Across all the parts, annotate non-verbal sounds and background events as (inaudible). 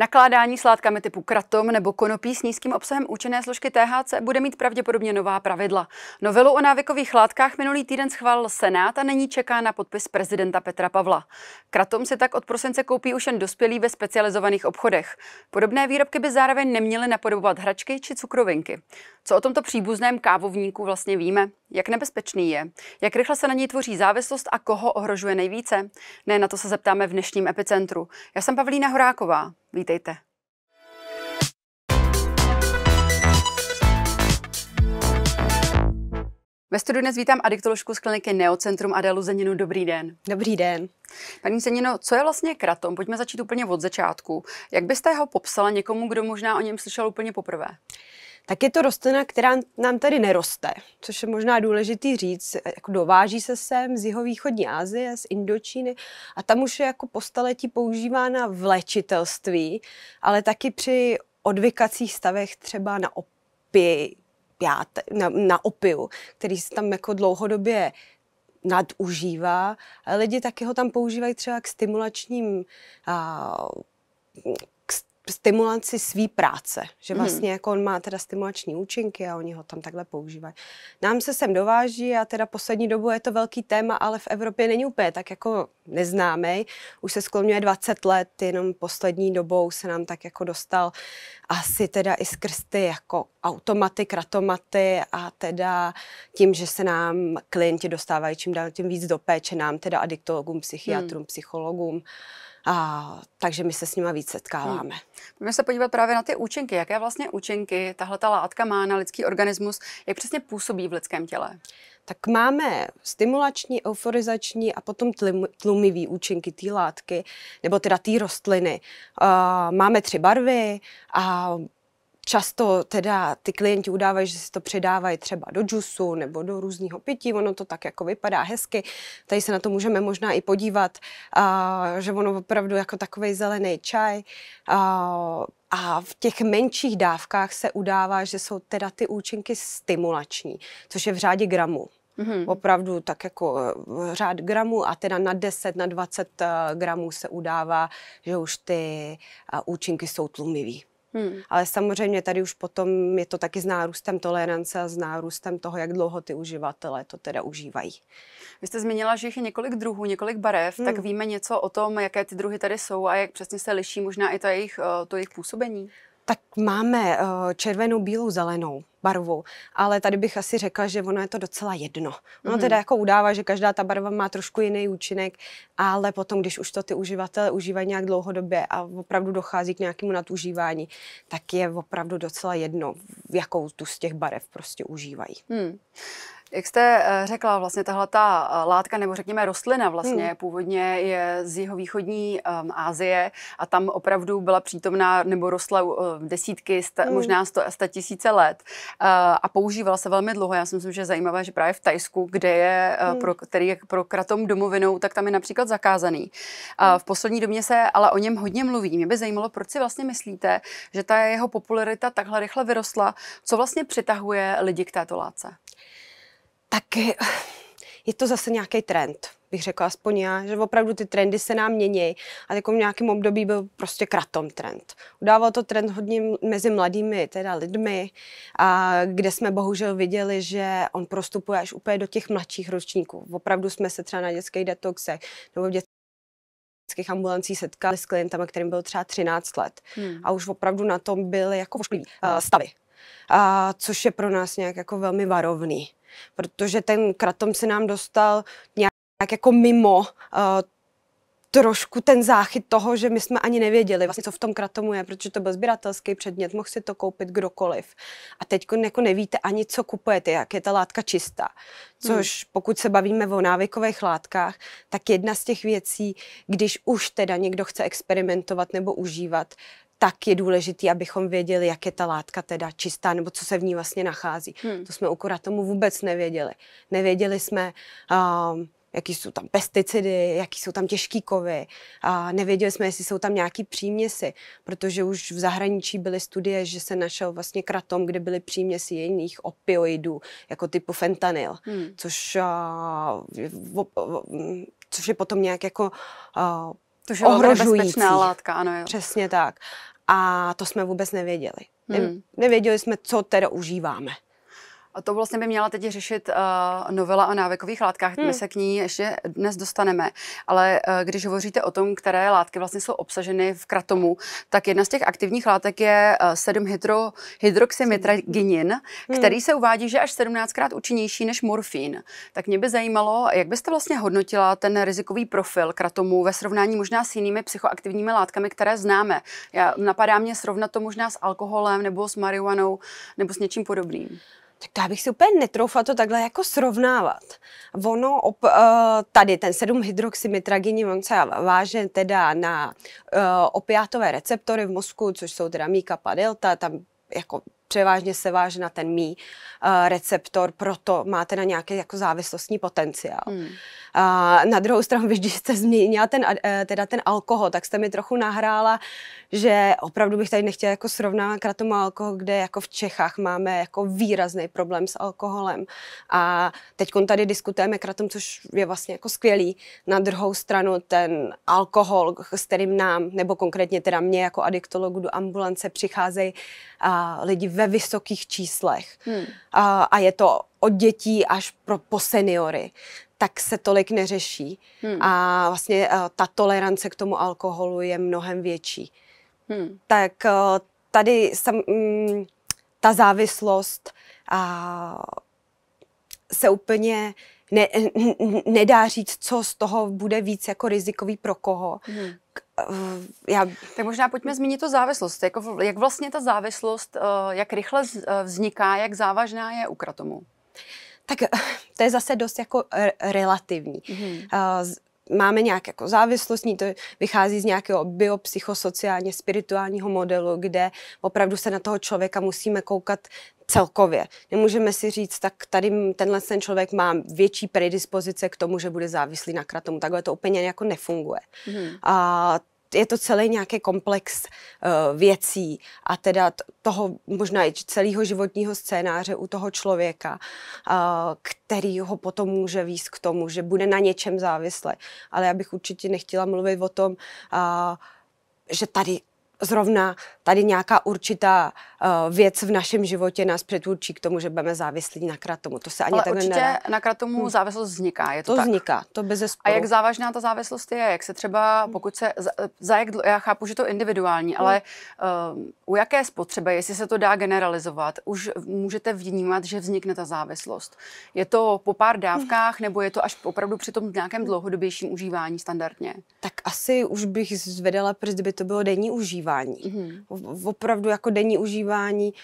Nakládání s látkami typu kratom nebo konopí s nízkým obsahem účinné složky THC bude mít pravděpodobně nová pravidla. Novelu o návykových látkách minulý týden schválil Senát a není čeká na podpis prezidenta Petra Pavla. Kratom si tak od prosince koupí už jen dospělí ve specializovaných obchodech. Podobné výrobky by zároveň neměly napodobovat hračky či cukrovinky. Co o tomto příbuzném kávovníku vlastně víme? Jak nebezpečný je? Jak rychle se na něj tvoří závislost a koho ohrožuje nejvíce? Ne, na to se zeptáme v dnešním epicentru. Já jsem Pavlína Horáková. Vítejte. Ve studiu dnes vítám adiktoložku z kliniky Neocentrum Adelu Zeninu. Dobrý den. Dobrý den. Paní Zenino, co je vlastně kratom? Pojďme začít úplně od začátku. Jak byste ho popsala někomu, kdo možná o něm slyšel úplně poprvé? tak je to rostlina, která nám tady neroste, což je možná důležitý říct. Jako dováží se sem z jihovýchodní Asie, z Indočíny a tam už je jako po staletí používána v léčitelství, ale taky při odvykacích stavech třeba na opi, pját, na, na opiu, který se tam jako dlouhodobě nadužívá. Lidi taky ho tam používají třeba k stimulačním a, stimulaci své práce, že mhm. vlastně mm. jako on má teda stimulační účinky a oni ho tam takhle používají. Nám se sem dováží a teda poslední dobu je to velký téma, ale v Evropě není úplně tak jako neznámý. Už se skloňuje 20 let, jenom poslední dobou se nám tak jako dostal asi teda i skrz ty jako automaty, kratomaty a teda tím, že se nám klienti dostávají čím dál tím víc do péče, nám teda adiktologům, psychiatrům, hmm. psychologům a, takže my se s nima víc setkáváme. Hmm. se podívat právě na ty účinky. Jaké vlastně účinky tahle ta látka má na lidský organismus? Jak přesně působí v lidském těle? tak máme stimulační, euforizační a potom tlumivý účinky té látky, nebo teda té rostliny. Máme tři barvy a Často teda ty klienti udávají, že si to předávají třeba do džusu nebo do různého pití, ono to tak jako vypadá hezky. Tady se na to můžeme možná i podívat, a, že ono opravdu jako takový zelený čaj. A, a v těch menších dávkách se udává, že jsou teda ty účinky stimulační, což je v řádě gramů. Mm-hmm. Opravdu tak jako e, řád gramů a teda na 10, na 20 e, gramů se udává, že už ty účinky jsou tlumivý. Hmm. Ale samozřejmě tady už potom je to taky s nárůstem tolerance a s nárůstem toho, jak dlouho ty uživatelé to teda užívají. Vy jste zmínila, že jich je několik druhů, několik barev, hmm. tak víme něco o tom, jaké ty druhy tady jsou a jak přesně se liší možná i to jejich, eh, to jejich působení? tak máme eh, červenou, bílou, zelenou barvu, ale tady bych asi řekla, že ono je to docela jedno. Ono mm teda jako udává, že každá ta barva má trošku jiný účinek, ale potom, když už to ty uživatelé užívají nějak dlouhodobě a opravdu dochází k nějakému nadužívání, tak je opravdu docela jedno, jakou tu z těch barev prostě užívají. Mm. Jak jste eh, řekla, vlastně tahle ta eh, látka, nebo řekněme rostlina vlastně, hmm. původně je z jeho východní um, Asie a tam opravdu byla přítomná nebo rostla uh, desítky, sta, hmm. možná sto, sta tisíce let uh, a používala se velmi dlouho. Já si myslím, že je zajímavé, že právě v Tajsku, kde je, uh, hmm. pro, který je pro kratom domovinou, tak tam je například zakázaný. Uh, hmm. v poslední době se ale o něm hodně mluví. Mě by zajímalo, proč si vlastně myslíte, že ta jeho popularita takhle rychle vyrostla, co vlastně přitahuje lidi k této látce? tak eh, je to zase nějaký trend, bych řekla aspoň já, že opravdu ty trendy se nám mění a jako v nějakém období byl prostě kratom trend. Udával to trend hodně mezi mladými teda lidmi, a kde jsme bohužel viděli, že on prostupuje až úplně do těch mladších ročníků. Opravdu jsme se třeba na dětských detoxech nebo v dětských ambulancích setkali s klientama, kterým byl třeba 13 let. Hmm. A už opravdu na tom byly jako ošklivý uh, eh, stavy. A což je pro nás nějak jako velmi varovný protože ten kratom se nám dostal nějak jako mimo uh, trošku ten záchyt toho, že my jsme ani nevěděli, vlastně, co v tom kratomu je, protože to byl sběratelský předmět, mohl si to koupit kdokoliv. A teď jako nevíte ani, co kupujete, jak je ta látka čistá. Což hmm. pokud se bavíme o návykových látkách, tak jedna z těch věcí, když už teda někdo chce experimentovat nebo užívat, tak je důležité, abychom věděli, jak je ta látka teda čistá, nebo co se v ní vlastně nachází. Hmm. To jsme u tomu vůbec nevěděli. Nevěděli jsme, um, jaký jsou tam pesticidy, jaký jsou tam těžký kovy. A nevěděli jsme, jestli jsou tam nějaký příměsi, protože už v zahraničí byly studie, že se našel vlastně kratom, kde byly příměsi jiných opioidů, jako typu fentanyl, hmm. což, uh, v, v, v, což je potom nějak jako Uh, to, že ohrožující. látka, ano jo. Přesně tak. A to jsme vůbec nevěděli. hmm. Nevěděli jsme, co teda užíváme. A to vlastně by měla teď řešit uh, novela o návykových látkách. Hmm. My se k ní ještě dnes dostaneme. Ale uh, když hovoříte o tom, které látky vlastně jsou obsaženy v kratomu, tak jedna z těch aktivních látek je uh, eh, 7 hydro, hydroxymitraginin, hmm. který se uvádí, že až 17krát účinnější než morfín. Tak mě by zajímalo, jak byste vlastně hodnotila ten rizikový profil kratomu ve srovnání možná s jinými psychoaktivními látkami, které známe. Já, napadá mě srovnat to možná s alkoholem nebo s marihuanou nebo s něčím podobným tak to já bych si úplně netroufla to takhle jako srovnávat. Ono op, eh, tady ten 7 hydroxymitragyní, on se váže teda na eh, opiátové receptory v mozku, což jsou teda míka delta, tam jako převážně se váže na ten mý uh, receptor, proto máte na nějaký jako závislostní potenciál. Hmm. A na druhou stranu, (laughs) když jste změnila ten, uh, teda ten alkohol, tak jste mi trochu nahrála, že opravdu bych tady nechtěla jako srovnávat kratom alkohol, kde jako v Čechách máme jako výrazný problém s alkoholem. A teď tady diskutujeme kratom, což je vlastně jako skvělý. Na druhou stranu ten alkohol, s kterým nám, nebo konkrétně teda mě jako adiktologu do ambulance přicházejí a, lidi ve vysokých číslech hmm. a, a je to od dětí až pro, po seniory, tak se tolik neřeší. Hmm. A vlastně a, e, ta tolerance k tomu alkoholu je mnohem větší. Hmm. Tak a, e, tady sam, m, mm, ta závislost a, se úplně ne, nedá říct, co z toho bude víc jako rizikový pro koho. Hmm. Eh, já... Tak možná pojďme zmínit to závislost. Jako, jak vlastně ta závislost, eh, jak rychle eh, vzniká, jak závažná je u kratomu? Tak to je zase dost jako relativní. Mm-hmm máme nějak jako závislostní, to vychází z nějakého biopsychosociálně spirituálního modelu, kde opravdu se na toho člověka musíme koukat celkově. Nemůžeme si říct, tak tady tenhle ten člověk má větší predispozice k tomu, že bude závislý na kratomu. Takhle to úplně jako nefunguje. Hmm. A je to celý nějaký komplex uh, věcí a teda toho možná i celého životního scénáře u toho člověka, uh, který ho potom může výst k tomu, že bude na něčem závisle. Ale já bych určitě nechtěla mluvit o tom, uh, že tady zrovna tady nějaká určitá uh, věc v našem životě nás předurčí k tomu, že budeme závislí na kratomu. To se ani tak nedá. na kratomu hmm. závislost vzniká, je to To tak? vzniká, to bez zesporu. A jak závažná ta závislost je? Jak se třeba, hm. pokud se, za, za jak, já chápu, že to je individuální, hmm. ale uh, u jaké spotřeby, jestli se to dá generalizovat, už můžete vnímat, že vznikne ta závislost. Je to po pár hm. dávkách, hmm. nebo je to až opravdu při tom nějakém dlouhodobějším užívání standardně? Tak asi už bych zvedala protože by to bylo denní užívání užívání. Mm-hmm. opravdu jako denní užívání,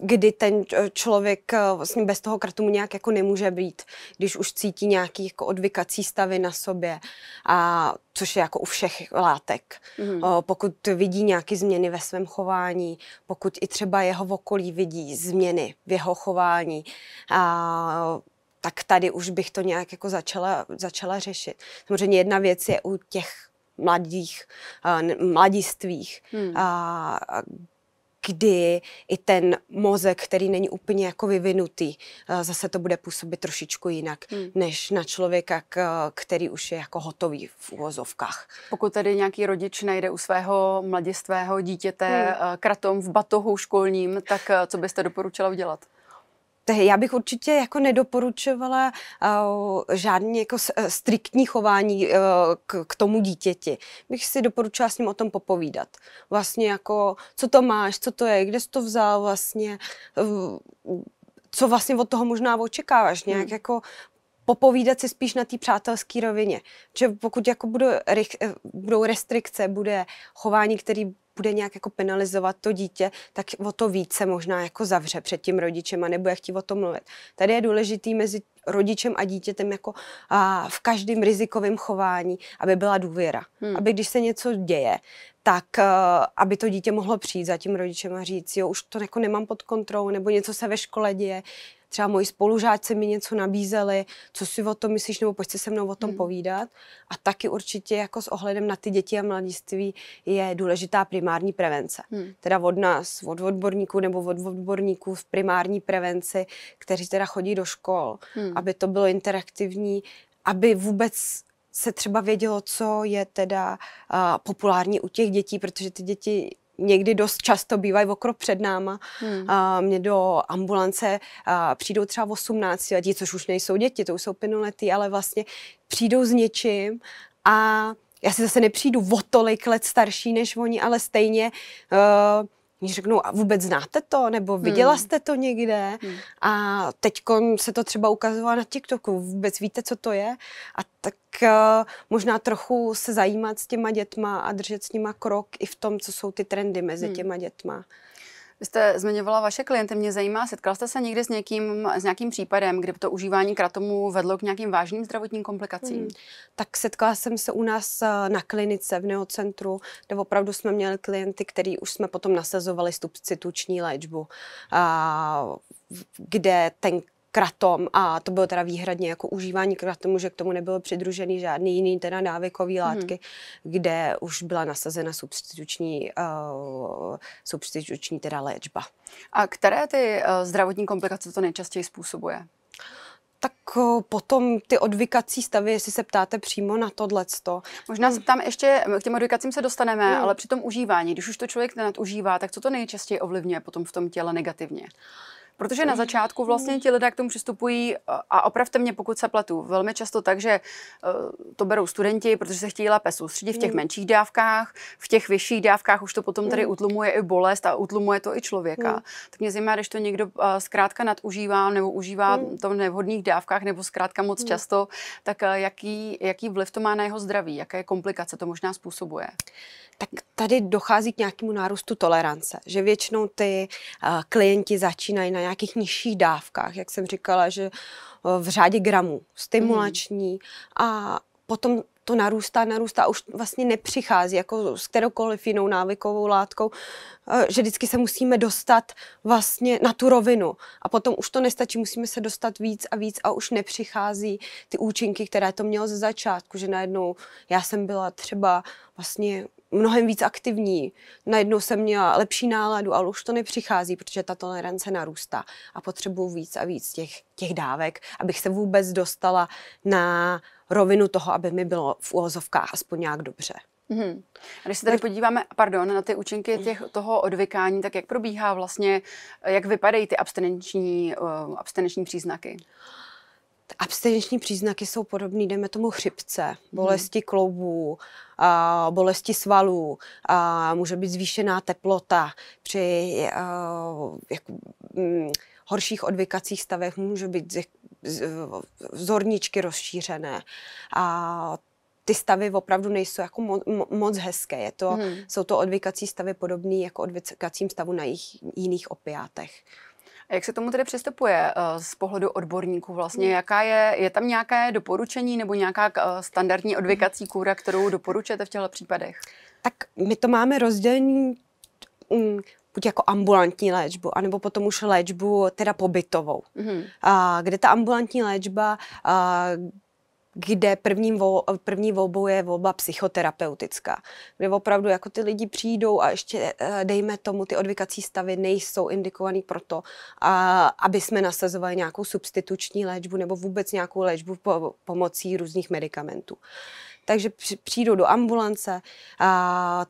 kdy ten člověk vlastně bez toho mu nějak jako nemůže být, když už cítí nějaký jako odvykací stavy na sobě, a což je jako u všech látek. Mm. Pokud vidí nějaké změny ve svém chování, pokud i třeba jeho okolí vidí změny v jeho chování, a tak tady už bych to nějak jako začala, začala řešit. Samozřejmě jedna věc je u těch mladých, mladistvích, hmm. a, kdy i ten mozek, který není úplně jako vyvinutý, zase to bude působit trošičku jinak, hmm. než na člověka, který už je jako hotový v uvozovkách. Pokud tedy nějaký rodič najde u svého mladistvého dítěte hmm. kratom v batohu školním, tak co byste doporučila udělat? Tehy já bych určitě jako nedoporučovala uh, žádný jako eh, striktní chování uh, k, k tomu dítěti. Bych si doporučila s ním o tom popovídat. Vlastně jako, co to máš, co to je, kde jsi to vzal vlastně, uh, co vlastně od toho možná očekáváš, nějak hmm. jako popovídat si spíš na té přátelské rovině. Že pokud jako budou, budou restrikce, bude chování, který bude nějak jako penalizovat to dítě, tak o to více možná jako zavře před tím rodičem a nebude chtít o tom mluvit. Tady je důležitý mezi rodičem a dítětem jako a v každém rizikovém chování, aby byla důvěra. Hmm. Aby když se něco děje, tak e, aby to dítě mohlo přijít za tím rodičem a říct, jo, už to jako nemám pod kontrolou, nebo něco se ve škole děje, třeba moji spolužáci mi něco nabízeli, co si o tom myslíš, nebo pojď se mnou o tom hmm. povídat. A taky určitě jako s ohledem na ty děti a mladiství je důležitá primární prevence. Hmm. Teda od nás, od odborníků nebo od odborníků v primární prevenci, kteří teda chodí do škol, hmm. aby to bylo interaktivní, aby vůbec se třeba vědělo, co je teda uh, populární u těch dětí, protože ty děti někdy dost často bývají o před náma. Hmm. A mě do ambulance a přijdou třeba 18 letí, což už nejsou děti, to už jsou plnoletí, ale vlastně přijdou s něčím a já si zase nepřijdu o tolik let starší než oni, ale stejně uh, Oni řeknou, a vůbec znáte to, nebo hmm. viděla hmm. jste to někde hmm. a teď se to třeba ukazovalo na TikToku, vůbec víte, co to je? A tak uh, možná trochu se zajímat s těma dětma a držet s nima krok i v tom, co jsou ty trendy mezi hmm. těma dětma. Vy jste zmiňovala vaše klienty, mě zajímá, Setkala jste se někdy s, někým, s nějakým případem, kde to užívání kratomu vedlo k nějakým vážným zdravotním komplikacím? Hmm. Tak setkala jsem se u nás eh, na klinice v neocentru, kde opravdu jsme měli klienty, který už jsme potom nasazovali stupci tuční léčbu, a, kde ten kratom a to bylo teda výhradně jako užívání kratomu, že k tomu nebylo přidružený žádný jiný teda návykový mhm. látky, hmm. kde už byla nasazena substituční, uh, substituční teda léčba. A které ty uh, zdravotní komplikace to nejčastěji způsobuje? tak eh, potom ty odvykací stavy, jestli se ptáte přímo na tohleto. Možná se ptám ještě, k těm odvykacím se dostaneme, mm. ale při tom užívání, když už to člověk nadužívá, tak co to nejčastěji ovlivňuje potom v tom těle negativně? Uh, Protože na začátku vlastně ti lidé k tomu přistupují, a opravte mě, pokud se pletu, velmi často tak, že e, to berou studenti, protože se chtějí lépe soustředit v těch mm. menších dávkách, v těch vyšších dávkách už to potom tady mm. utlumuje i bolest a utlumuje to i člověka. Mm. Tak mě zajímá, když to někdo e, zkrátka nadužívá nebo užívá to v nevhodných dávkách nebo zkrátka moc často, tak e, jaký, jaký vliv to má na jeho zdraví, jaké komplikace to možná způsobuje? tak tady dochází k nějakému nárůstu tolerance, že většinou ty eh, klienti začínají na nějakých nižších dávkách, jak jsem říkala, že eh, v řádě gramů, stimulační mhm. a potom to narůstá, narůstá a už vlastně nepřichází jako s kteroukoliv jinou návykovou látkou, eh, že vždycky se musíme dostat vlastně na tu rovinu a potom už to nestačí, musíme se dostat víc a víc a už nepřichází ty účinky, které to mělo ze začátku, že najednou já jsem byla třeba vlastně mnohem víc aktivní. Najednou jsem měla lepší náladu, ale už to nepřichází, protože ta tolerance narůstá a potřebuju víc a víc těch, těch dávek, abych se vůbec dostala na rovinu toho, aby mi bylo v úvozovkách aspoň nějak dobře. Hmm. A když se tady podíváme, pardon, na ty účinky těch, toho odvykání, tak jak probíhá vlastně, jak vypadají ty abstinenční, uh, eh, abstinenční příznaky? Uh, abstinenční příznaky jsou podobné, jdeme tomu chřipce, hmm. bolesti kloubů, a bolesti svalů, a může být zvýšená teplota při a, jak, m, mm, horších odvykacích stavech, může být z, z, zorničky rozšířené. A ty stavy opravdu nejsou jako mo, mo, moc hezké. Je to, hmm. Jsou to odvykací stavy podobné jako odvykacím stavu na jich, jiných opiátech. A jak se tomu tedy přistupuje eh, z pohledu odborníků vlastně? Mm. Jaká je, je tam nějaké doporučení nebo nějaká eh, standardní mm-hmm. odvykací kůra, kterou doporučujete v těchto případech? Tak my to máme rozdělení mm, buď jako ambulantní léčbu, anebo potom už léčbu teda pobytovou, mm-hmm. a, kde ta ambulantní léčba, a, kde prvním vol, první volbou je volba psychoterapeutická, kde opravdu jako ty lidi přijdou a ještě eh, dejme tomu, ty odvykací stavy nejsou indikovaný proto, a, aby jsme nasazovali nějakou substituční léčbu nebo vůbec nějakou léčbu po, pomocí různých medicamentů. Takže přijdou do ambulance, a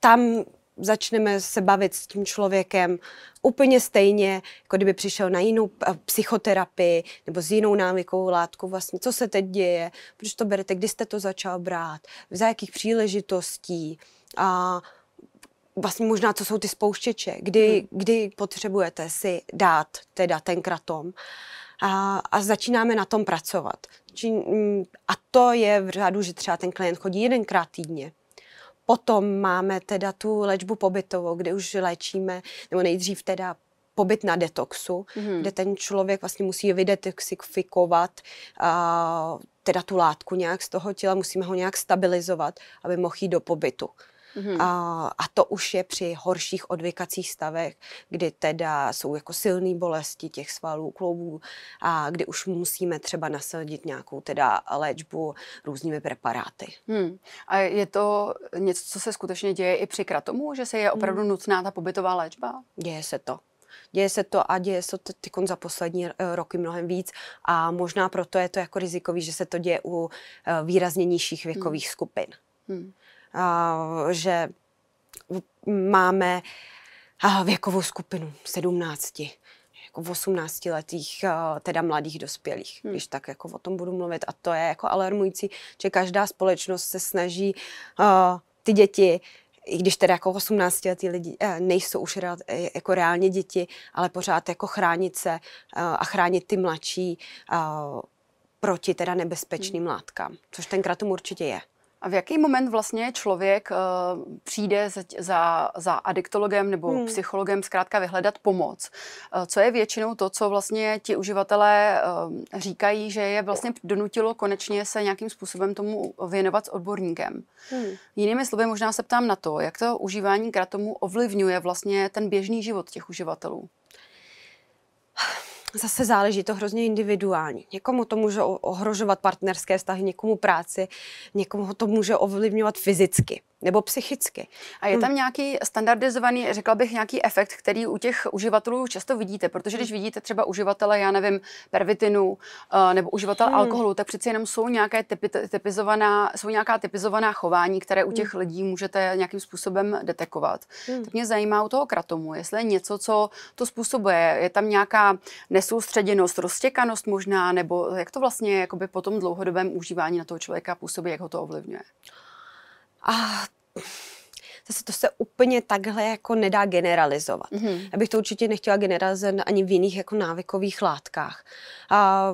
tam začneme se bavit s tím člověkem úplně stejně, jako kdyby přišel na jinou eh, psychoterapii nebo s jinou návykovou látkou. Vlastně, co se teď děje, proč to berete, kdy jste to začal brát, za jakých příležitostí a vlastně možná, co jsou ty spouštěče, kdy, hmm. kdy potřebujete si dát teda ten kratom a, a začínáme na tom pracovat. Mm, a to je v řádu, že třeba ten klient chodí jedenkrát týdně, Potom máme teda tu léčbu pobytovou, kde už léčíme, nebo nejdřív teda pobyt na detoxu, mm-hmm. kde ten člověk vlastně musí vydetoxifikovat a, teda tu látku nějak z toho těla, musíme ho nějak stabilizovat, aby mohl jít do pobytu. Mm-hmm. A, a to už je při horších odvykacích stavech, kdy teda jsou jako silné bolesti těch svalů, kloubů, a kdy už musíme třeba nasadit nějakou teda léčbu různými preparáty. Hmm. A je to něco, co se skutečně děje i při kratomu, že se je opravdu hmm. nutná ta pobytová léčba? Děje se to. Děje se to a děje se to tykon za poslední eh, roky mnohem víc a možná proto je to jako rizikový, že se to děje u eh, výrazně nižších hmm. věkových hmm. skupin. Hmm že máme věkovou skupinu 17 jako 18 letých, teda mladých dospělých, hmm. když tak jako o tom budu mluvit. A to je jako alarmující, že každá společnost se snaží uh, ty děti i když teda jako 18 letí lidi e, nejsou už real, e, jako reálně děti, ale pořád jako chránit se a chránit ty mladší proti teda nebezpečným hmm. látkám, což tenkrát tomu určitě je. A v jaký moment vlastně člověk uh, přijde za, za, za adiktologem nebo hmm. psychologem zkrátka vyhledat pomoc? Uh, co je většinou to, co vlastně ti uživatelé uh, říkají, že je vlastně donutilo konečně se nějakým způsobem tomu věnovat s odborníkem? Hmm. Jinými slovy, možná se ptám na to, jak to užívání kratomu ovlivňuje vlastně ten běžný život těch uživatelů? zase záleží to hrozně individuální. Někomu to může ohrožovat partnerské vztahy, někomu práci, někomu to může ovlivňovat fyzicky nebo psychicky. A je hmm. tam hmm. nějaký standardizovaný, řekla bych, nějaký efekt, který u těch uživatelů často vidíte, protože když hmm. vidíte třeba uživatele, já nevím, pervitinu eh, nebo uživatel hmm. alkoholu, tak přeci jenom jsou, nějaké typi, typizovaná, jsou nějaká typizovaná chování, které u těch hmm. lidí můžete nějakým způsobem detekovat. Hmm. Tak mě zajímá u toho kratomu, jestli je něco, co to způsobuje. Je tam nějaká nesoustředěnost, roztěkanost možná, nebo jak to vlastně jakoby po tom dlouhodobém užívání na toho člověka působí, jak ho to ovlivňuje? A zase to se úplně takhle jako nedá generalizovat. Mm-hmm. Já bych to určitě nechtěla generalizovat ani v jiných jako návykových látkách. A,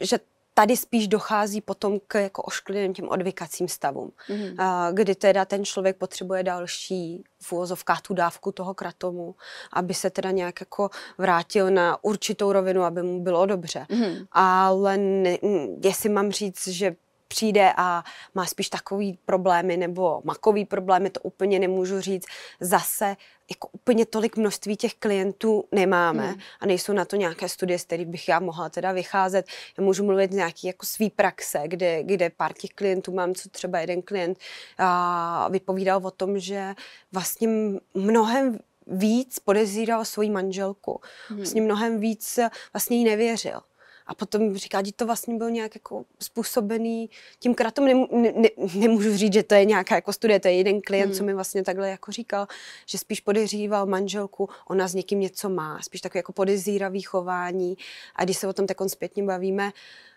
že tady spíš dochází potom k jako ošklivým těm odvykacím stavům, mm-hmm. a, kdy teda ten člověk potřebuje další v tu dávku toho kratomu, aby se teda nějak jako vrátil na určitou rovinu, aby mu bylo dobře. Mm-hmm. Ale ne, jestli mám říct, že přijde a má spíš takový problémy nebo makový problémy, to úplně nemůžu říct. Zase jako úplně tolik množství těch klientů nemáme hmm. a nejsou na to nějaké studie, z kterých bych já mohla teda vycházet. Já můžu mluvit z nějaký jako svý praxe, kde, kde pár těch klientů mám, co třeba jeden klient a vypovídal o tom, že vlastně mnohem víc podezíral svoji manželku. Hmm. Vlastně mnohem víc vlastně jí nevěřil. A potom říká, že to vlastně byl nějak jako způsobený tím kratom. Ne, ne, ne, nemůžu říct, že to je nějaká jako studie, to je jeden klient, hmm. co mi vlastně takhle jako říkal, že spíš podezříval manželku, ona s někým něco má, spíš takové jako podezíravý chování. A když se o tom takon zpětně bavíme,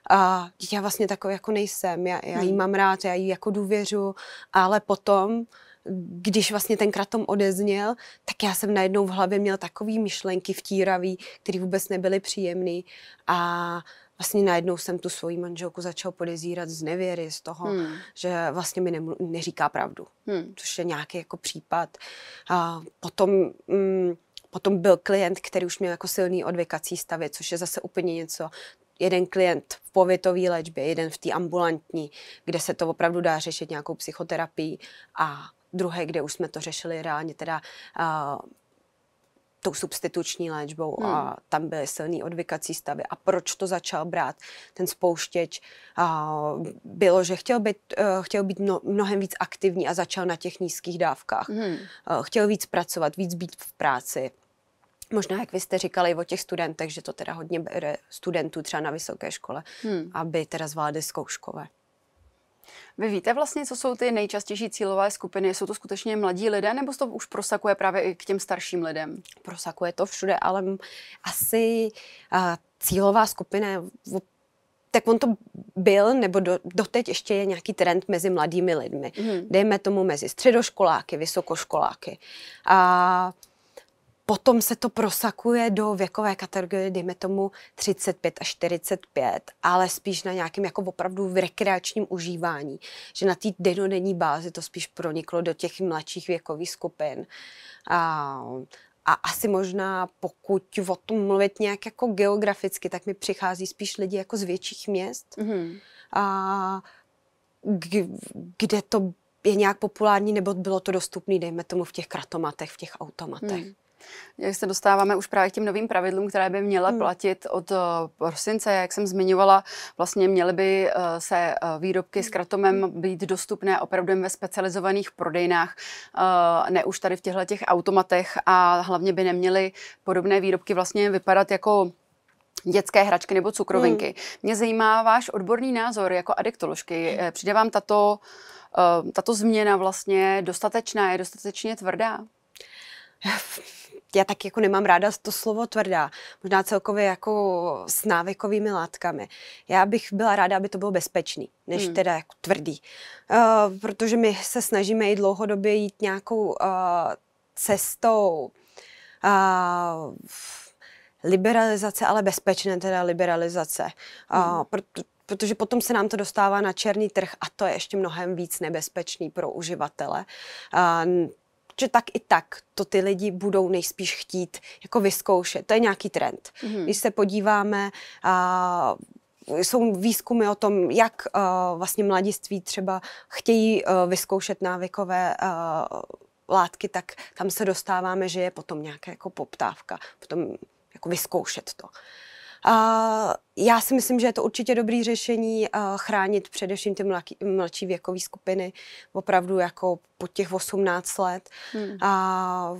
a já vlastně takový jako nejsem, já, já jí hmm. mám rád, já jí jako důvěřu, ale potom když vlastně ten kratom odezněl, tak já jsem najednou v hlavě měl takový myšlenky vtíravý, které vůbec nebyly příjemné. A vlastně najednou jsem tu svoji manželku začal podezírat z nevěry, z toho, hmm. že vlastně mi nemlu- neříká pravdu, hmm. což je nějaký jako případ. A potom, mm, potom byl klient, který už měl jako silný odvykací stavě, což je zase úplně něco, jeden klient v povětové léčbě, jeden v té ambulantní, kde se to opravdu dá řešit nějakou psychoterapii a druhé, kde už jsme to řešili reálně, teda uh, tou substituční léčbou hmm. a tam byly silný odvykací stavy. A proč to začal brát ten spouštěč? uh, bylo, že chtěl být, e, chtěl být mnohem víc aktivní a začal na těch nízkých dávkách. Hmm. E, chtěl víc pracovat, víc být v práci. Možná, jak vy jste říkali o těch studentech, že to teda hodně bere studentů třeba na vysoké škole, hmm. aby teda zvládli zkouškové. Vy víte vlastně, co jsou ty nejčastější cílové skupiny? Jsou to skutečně mladí lidé, nebo to už prosakuje právě i k těm starším lidem? Prosakuje to všude, ale asi a, cílová skupina tak on to byl, nebo do, doteď ještě je nějaký trend mezi mladými lidmi. Mm. Dejme tomu mezi středoškoláky, vysokoškoláky. A potom se to prosakuje do věkové kategorie, dejme tomu 35 až 45, ale spíš na nějakém jako opravdu v rekreačním užívání, že na té denodenní bázi to spíš proniklo do těch mladších věkových skupin. A, a asi možná, pokud o tom mluvit nějak jako geograficky, tak mi přichází spíš lidi jako z větších měst, mm-hmm. a, kde to je nějak populární, nebo bylo to dostupné, dejme tomu, v těch kratomatech, v těch automatech. Mm. Jak se dostáváme už právě k těm novým pravidlům, které by měla hmm. platit od eh, prosince, jak jsem zmiňovala, vlastně měly by eh, se eh, výrobky s hmm. kratomem být dostupné opravdu ve specializovaných prodejnách, ne už tady v těchto těch automatech a hlavně by neměly podobné výrobky vlastně vypadat jako dětské hračky nebo cukrovinky. Hmm. Mě zajímá váš odborný názor jako adektoložky. Hmm. Přijde vám tato, tato změna vlastně dostatečná, je dostatečně tvrdá? já tak jako nemám ráda to slovo tvrdá, možná celkově jako s návykovými látkami. Já bych byla ráda, aby to bylo bezpečný, než hmm. teda jako tvrdý. Uh, protože my se snažíme i dlouhodobě jít nějakou uh, cestou uh, liberalizace, ale bezpečné teda liberalizace. Uh, hmm. proto, protože potom se nám to dostává na černý trh a to je ještě mnohem víc nebezpečný pro uživatele. Uh, že tak i tak to ty lidi budou nejspíš chtít jako vyzkoušet. To je nějaký trend. Mm-hmm. Když se podíváme a jsou výzkumy o tom, jak vlastně mladiství třeba chtějí uh, vyzkoušet návykové látky, tak tam se dostáváme, že je potom nějaká jako poptávka, potom jako vyzkoušet to. Já si myslím, že je to určitě dobrý řešení chránit především ty mladší věkové skupiny, opravdu jako po těch 18 let. Hmm. A,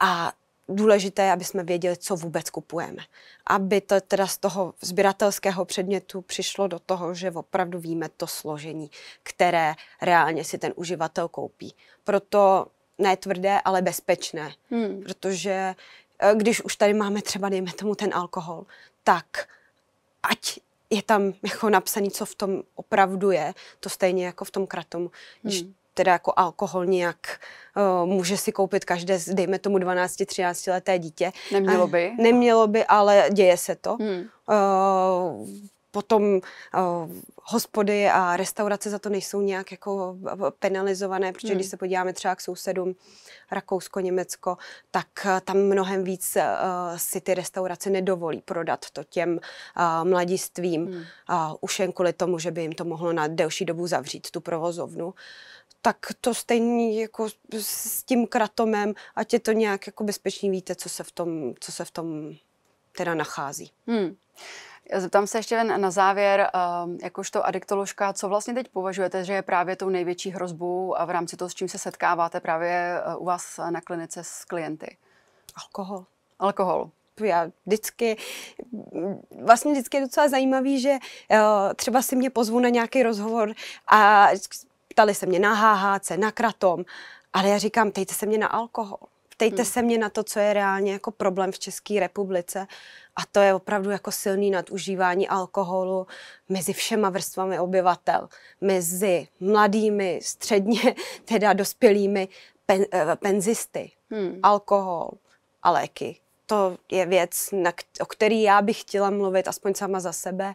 a důležité je, aby jsme věděli, co vůbec kupujeme. Aby to teda z toho sběratelského předmětu přišlo do toho, že opravdu víme to složení, které reálně si ten uživatel koupí. Proto ne tvrdé, ale bezpečné. Hmm. Protože Eh, když už tady máme třeba, dejme tomu, ten alkohol, tak ať je tam jako napsaný, co v tom opravdu je, to stejně jako v tom kratomu. Když hmm. teda jako alkohol nějak uh, může si koupit každé, dejme tomu 12-13 leté dítě. Nemělo eh, by. Nemělo by, ale děje se to. Hmm. Uh, potom uh, hospody a restaurace za to nejsou nějak jako eh, penalizované, protože hmm. když se podíváme třeba k sousedům Rakousko, Německo, tak uh, tam mnohem víc uh, si ty restaurace nedovolí prodat to těm uh, mladistvím, hmm. uh, už jen kvůli tomu, že by jim to mohlo na delší dobu zavřít tu provozovnu tak to stejně jako s tím kratomem, ať je to nějak jako bezpečný, víte, co se v tom, co se v tom teda nachází. Hmm. Zeptám se ještě jen na závěr, eh, jakožto adiktoložka, co vlastně teď považujete, že je právě tou největší hrozbou a v rámci toho, s čím se setkáváte právě eh, u vás na klinice s klienty? Alkohol. Alkohol já vždycky, vlastně vždycky je docela zajímavý, že eh, třeba si mě pozvu na nějaký rozhovor a ptali se mě na HHC, na kratom, ale já říkám, ptejte se mě na alkohol ptejte hmm. se mě na to, co je reálně jako problém v České republice a to je opravdu jako silný nadužívání alkoholu mezi všema vrstvami obyvatel, mezi mladými, středně, (laughs) teda dospělými pen, eh, penzisty, hmm. alkohol a léky to je věc, na, o které já bych chtěla mluvit, aspoň sama za sebe,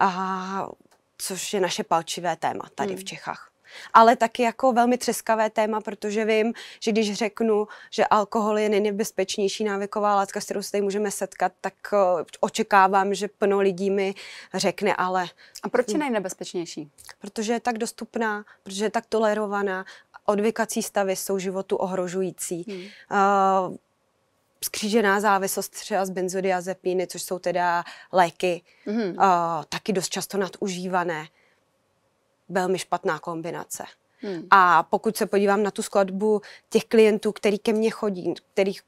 a, což je naše palčivé téma tady hmm. v Čechách ale taky jako velmi třeskavé téma, protože vím, že když řeknu, že alkohol je nejnebezpečnější návyková látka, s kterou se tady můžeme setkat, tak eh, očekávám, že plno lidí mi řekne, ale... A proč je hm. nejnebezpečnější? Protože je tak dostupná, protože je tak tolerovaná, odvykací stavy jsou životu ohrožující. Hmm. Uh, skřížená závislost třeba z benzodiazepíny, což jsou teda léky, mm-hmm. uh, taky dost často nadužívané velmi špatná kombinace. Hmm. A pokud se podívám na tu skladbu těch klientů, který ke mně chodí, kterých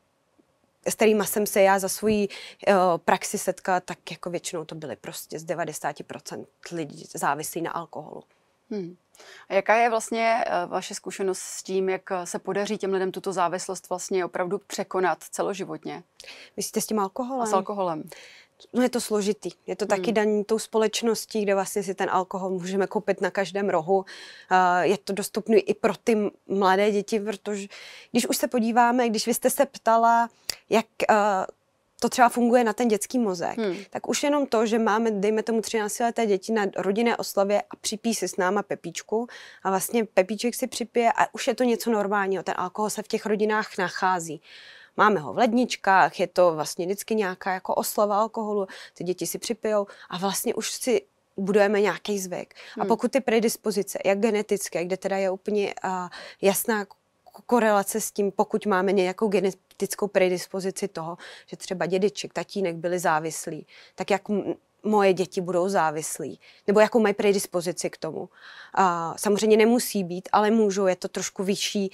s kterými jsem se já za svoji uh, praxi setkala, tak jako většinou to byly prostě z 90% lidí závislí na alkoholu. Hmm. A jaká je vlastně eh, vaše zkušenost s tím, jak eh, se podaří těm lidem tuto závislost vlastně opravdu překonat celoživotně? Myslíte s tím alkoholem? A s alkoholem. No je to složitý. Je to taky hmm. daní tou společností, kde vlastně si ten alkohol můžeme koupit na každém rohu. Eh, je to dostupný i pro ty mladé děti, protože když už se podíváme, když vy jste se ptala, jak eh, to třeba funguje na ten dětský mozek, hmm. tak už jenom to, že máme, dejme tomu 13-leté děti na rodinné oslavě a připí si s náma Pepíčku a vlastně Pepíček si připije a už je to něco normálního, ten alkohol se v těch rodinách nachází. Máme ho v ledničkách, je to vlastně vždycky nějaká jako oslava alkoholu, ty děti si připijou a vlastně už si budujeme nějaký zvyk. Hmm. A pokud ty predispozice, jak genetické, kde teda je úplně a, jasná korelace s tím, pokud máme nějakou genetickou predispozici toho, že třeba dědeček, tatínek byli závislí, tak jak moje děti budou závislí, nebo jakou mají predispozici k tomu. A samozřejmě nemusí být, ale můžou, je to trošku vyšší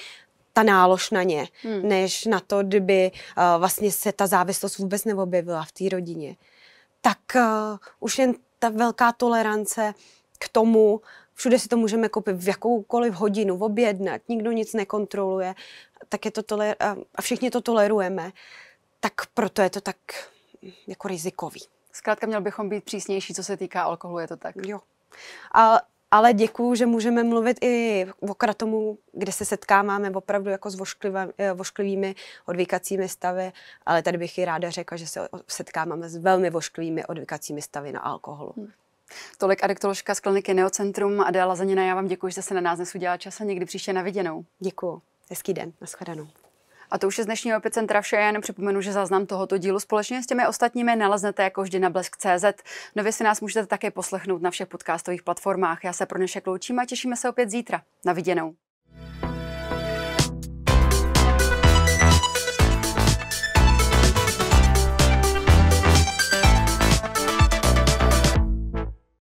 ta nálož na ně, hmm. než na to, kdyby uh, vlastně se ta závislost vůbec neobjevila v té rodině. Tak uh, už jen ta velká tolerance k tomu, všude si to můžeme koupit v jakoukoliv hodinu, v objednat, nikdo nic nekontroluje, tak je to toler- eh, a všichni to tolerujeme, tak proto je to tak jako rizikový. Zkrátka měl bychom být přísnější, co se týká alkoholu, je to tak? Jo. A ale děkuju, že můžeme mluvit i o kratomu, kde se setkáváme opravdu jako s eh, vošklivými odvykacími stavy, ale tady bych i ráda řekla, že se setkáváme s velmi vošklivými odvykacími stavy na alkoholu. Hmm. Tolik adektoložka z kliniky Neocentrum Dela Zanina. Já vám děkuji, že jste se na nás dnes udělala čas a někdy příště na viděnou. Děkuji. Hezký den. Naschledanou. A to už je z dnešního epicentra vše. Jen připomenu, že záznam tohoto dílu společně s těmi ostatními naleznete jako vždy na blesk.cz. Nově si nás můžete také poslechnout na všech podcastových platformách. Já se pro dnešek loučím a těšíme se opět zítra. Na viděnou.